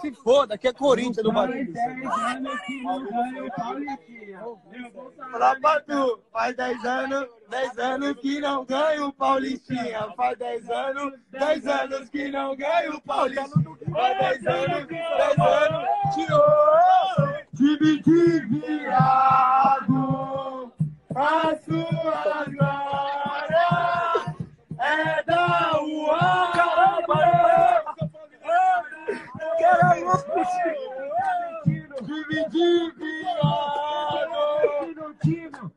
Se foda, que é Corinthians do Barulho. Fala pra tu, faz 10 anos, 10 anos que não ganho Paulistinha. Faz 10 anos, 10 anos que não ganho Paulistinha. Faz 10 anos, 10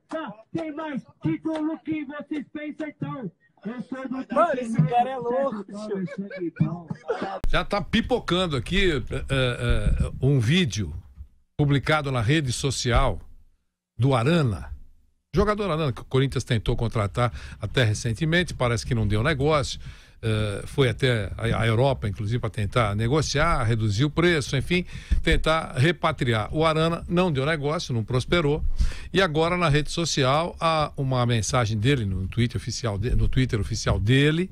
Tá, tem mais título que vocês pensam então. Mano, esse cara é louco. Já tá pipocando aqui uh, uh, um vídeo publicado na rede social do Arana. Jogador Arana, que o Corinthians tentou contratar até recentemente, parece que não deu negócio. Eh, foi até a, Europa, inclusive, para tentar negociar, reduzir o preço, enfim, tentar repatriar. O Arana não deu negócio, não prosperou. E agora na rede social há uma mensagem dele no Twitter oficial, de, no Twitter oficial dele,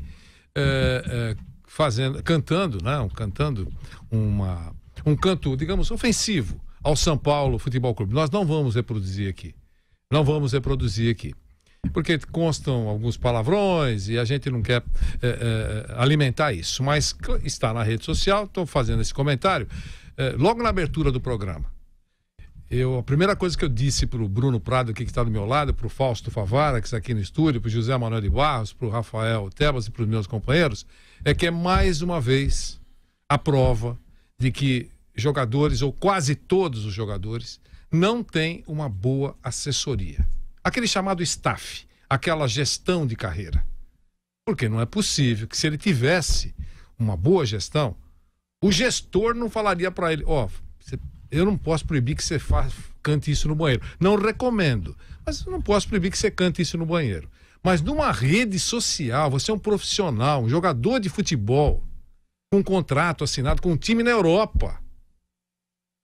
eh, eh, fazendo, cantando, né, cantando uma, um canto, digamos, ofensivo ao São Paulo Futebol Clube. Nós não vamos reproduzir aqui. Não vamos reproduzir aqui porque constam alguns palavrões e a gente não quer é, é, alimentar isso. Mas está na rede social, estou fazendo esse comentário. É, logo na abertura do programa, eu, a primeira coisa que eu disse para o Bruno Prado, aqui que está do meu lado, para o Fausto Favara, que está aqui no estúdio, para o José Manuel de Barros, para o Rafael Tebas e para os meus companheiros, é que é mais uma vez a prova de que jogadores, ou quase todos os jogadores, não têm uma boa assessoria aquele chamado staff, aquela gestão de carreira. Porque não é possível que se ele tivesse uma boa gestão, o gestor não falaria para ele, ó, oh, eu não posso proibir que você faça cante isso no banheiro. Não recomendo, mas eu não posso proibir que você cante isso no banheiro. Mas numa rede social, você é um profissional, um jogador de futebol, com um contrato assinado com um time na Europa.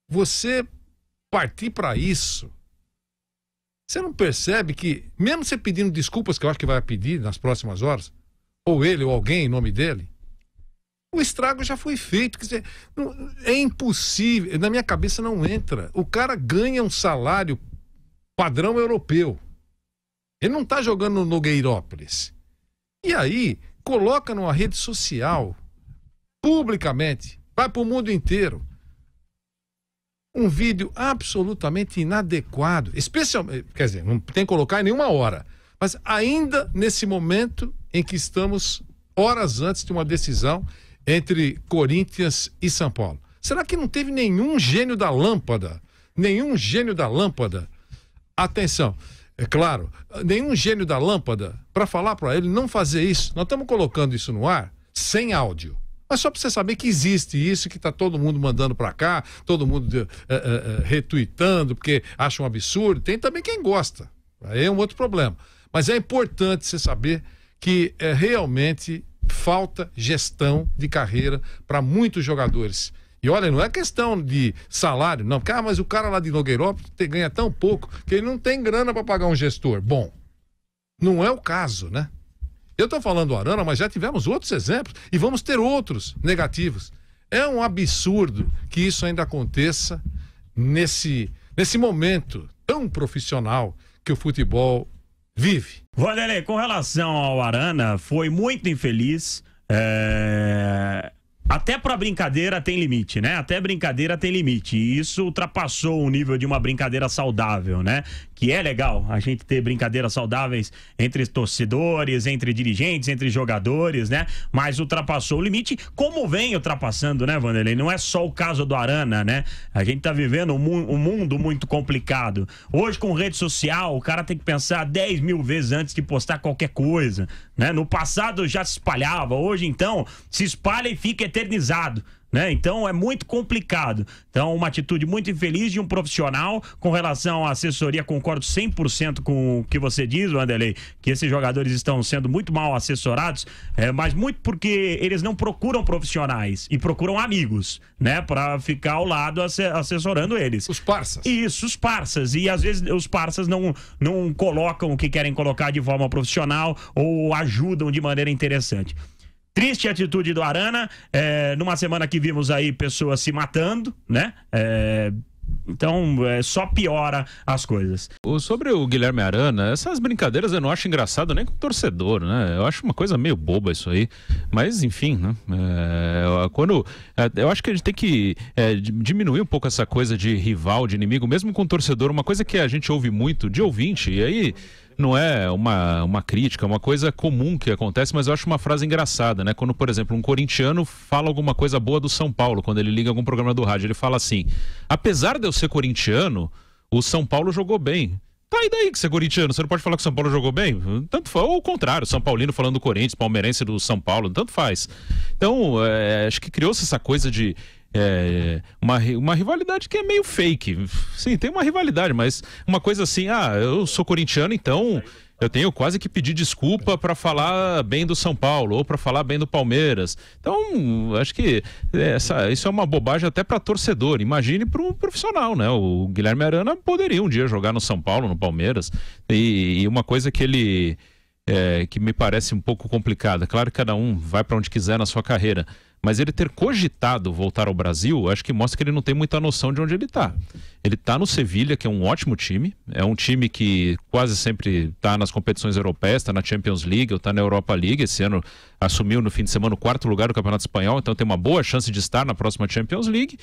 Você partir para isso você não percebe que, mesmo você pedindo desculpas, que eu acho que vai pedir nas próximas horas, ou ele ou alguém em nome dele, o estrago já foi feito. Quer dizer, não, é impossível, na minha cabeça não entra. O cara ganha um salário padrão europeu. Ele não está jogando no Nogueirópolis. E aí, coloca numa rede social, publicamente, vai para o mundo inteiro um vídeo absolutamente inadequado, especialmente, eh, quer dizer, não tem que colocar em nenhuma hora, mas ainda nesse momento em que estamos horas antes de uma decisão entre Corinthians e São Paulo. Será que não teve nenhum gênio da lâmpada? Nenhum gênio da lâmpada. Atenção, é claro, nenhum gênio da lâmpada para falar para ele não fazer isso. Nós estamos colocando isso no ar sem áudio. Mas só para você saber que existe isso, que está todo mundo mandando para cá, todo mundo uh, uh, uh, retuitando, porque acha um absurdo. Tem também quem gosta. Aí é um outro problema. Mas é importante você saber que realmente falta gestão de carreira para muitos jogadores. E olha, não é questão de salário, não. ah, mas o cara lá de Nogueirópolis ganha tão pouco que ele não tem grana para pagar um gestor. Bom, não é o caso, né? Eu estou falando Arana, mas já tivemos outros exemplos e vamos ter outros negativos. É um absurdo que isso ainda aconteça nesse, nesse momento tão profissional que o futebol vive. Vanderlei, com relação ao Arana, foi muito infeliz. É... Até para brincadeira tem limite, né? Até brincadeira tem limite. E isso ultrapassou o nível de uma brincadeira saudável, né? Que é legal a gente ter brincadeiras saudáveis entre torcedores, entre dirigentes, entre jogadores, né? Mas ultrapassou o limite, como vem ultrapassando, né, Vanderlei? Não é só o caso do Arana, né? A gente tá vivendo um, mu um mundo muito complicado. Hoje, com rede social, o cara tem que pensar 10 mil vezes antes de postar qualquer coisa, né? No passado já se espalhava, hoje então se espalha e fica eternamente eternizado. Né? Então é muito complicado. Então, uma atitude muito infeliz de um profissional com relação à assessoria. Concordo 100% com o que você diz, Wanderlei, que esses jogadores estão sendo muito mal assessorados, é, mas muito porque eles não procuram profissionais e procuram amigos, né? Para ficar ao lado assessorando eles. Os parças. Isso, os parças. E às vezes os parças não, não colocam o que querem colocar de forma profissional ou ajudam de maneira interessante. Triste atitude do Arana, é, numa semana que vimos aí pessoas se matando, né? É, então, é, só piora as coisas. Sobre o Guilherme Arana, essas brincadeiras eu não acho engraçado nem com torcedor, né? Eu acho uma coisa meio boba isso aí. Mas, enfim, né? É, quando, é, eu acho que a gente tem que é, diminuir um pouco essa coisa de rival, de inimigo, mesmo com torcedor. Uma coisa que a gente ouve muito de ouvinte, e aí não é uma, uma crítica, é uma coisa comum que acontece, mas eu acho uma frase engraçada, né? Quando, por exemplo, um corintiano fala alguma coisa boa do São Paulo, quando ele liga algum programa do rádio, ele fala assim: apesar de eu ser corintiano, o São Paulo jogou bem. Tá, e daí que você é corintiano? Você não pode falar que o São Paulo jogou bem? Tanto faz. Ou o contrário, São Paulino falando do Corinthians, palmeirense do São Paulo, tanto faz. Então, é, acho que criou-se essa coisa de, é, é, uma, uma rivalidade que é meio fake. Sim, tem uma rivalidade, mas uma coisa assim, ah, eu sou corintiano, então eu tenho quase que pedir desculpa para falar bem do São Paulo ou para falar bem do Palmeiras. Então, acho que essa, isso é uma bobagem até para torcedor. Imagine para um profissional, né? O Guilherme Arana poderia um dia jogar no São Paulo, no Palmeiras. E, e uma coisa que ele. É, que me parece um pouco complicada. Claro que cada um vai para onde quiser na sua carreira. Mas ele ter cogitado voltar ao Brasil, acho que mostra que ele não tem muita noção de onde ele está. Ele está no Sevilha, que é um ótimo time, é um time que quase sempre está nas competições europeias, está na Champions League ou está na Europa League. Esse ano assumiu no fim de semana o quarto lugar do Campeonato Espanhol, então tem uma boa chance de estar na próxima Champions League.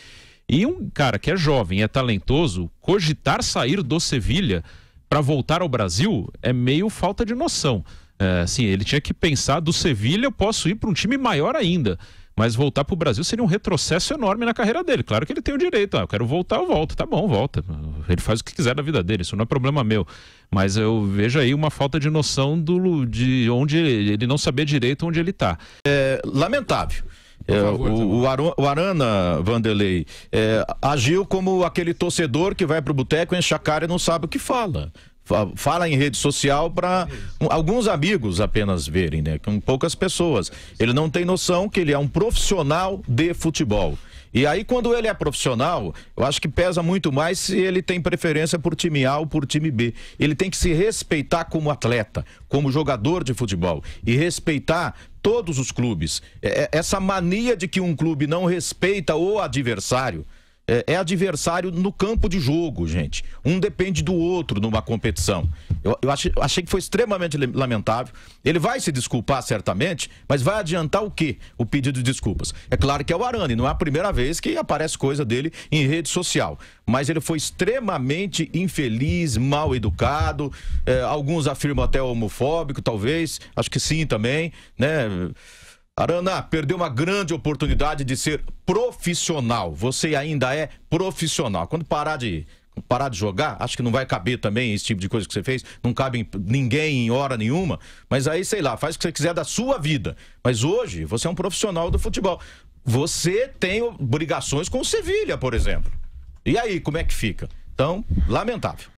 E um cara que é jovem, é talentoso, cogitar sair do Sevilha para voltar ao Brasil é meio falta de noção. É, assim, ele tinha que pensar do Sevilha eu posso ir para um time maior ainda. Mas voltar para o Brasil seria um retrocesso enorme na carreira dele. Claro que ele tem o direito. Ah, eu quero voltar, eu volto. Tá bom, volta. Ele faz o que quiser da vida dele. Isso não é problema meu. Mas eu vejo aí uma falta de noção do, de onde ele não saber direito onde ele está. É lamentável. É, favor, o, o, Arana Vanderlei é, agiu como aquele torcedor que vai pro boteco, enche a cara e não sabe o que fala fala em rede social para alguns amigos apenas verem, né? Com poucas pessoas. Ele não tem noção que ele é um profissional de futebol. E aí, quando ele é profissional, eu acho que pesa muito mais se ele tem preferência por time A ou por time B. Ele tem que se respeitar como atleta, como jogador de futebol. E respeitar todos os clubes. É, é, essa mania de que um clube não respeita o adversário é, é, adversário no campo de jogo, gente. Um depende do outro numa competição. Eu, eu achei, achei, que foi extremamente lamentável. Ele vai se desculpar, certamente, mas vai adiantar o quê? O pedido de desculpas. É claro que é o Arane, não é a primeira vez que aparece coisa dele em rede social. Mas ele foi extremamente infeliz, mal educado. É, alguns afirmam até homofóbico, talvez. Acho que sim também, né? Arana perdeu uma grande oportunidade de ser profissional. Você ainda é profissional. Quando parar de parar de jogar, acho que não vai caber também esse tipo de coisa que você fez, não cabe ninguém em hora nenhuma, mas aí, sei lá, faz o que você quiser da sua vida. Mas hoje, você é um profissional do futebol. Você tem obrigações com o Sevilha, por exemplo. E aí, como é que fica? Então, lamentável.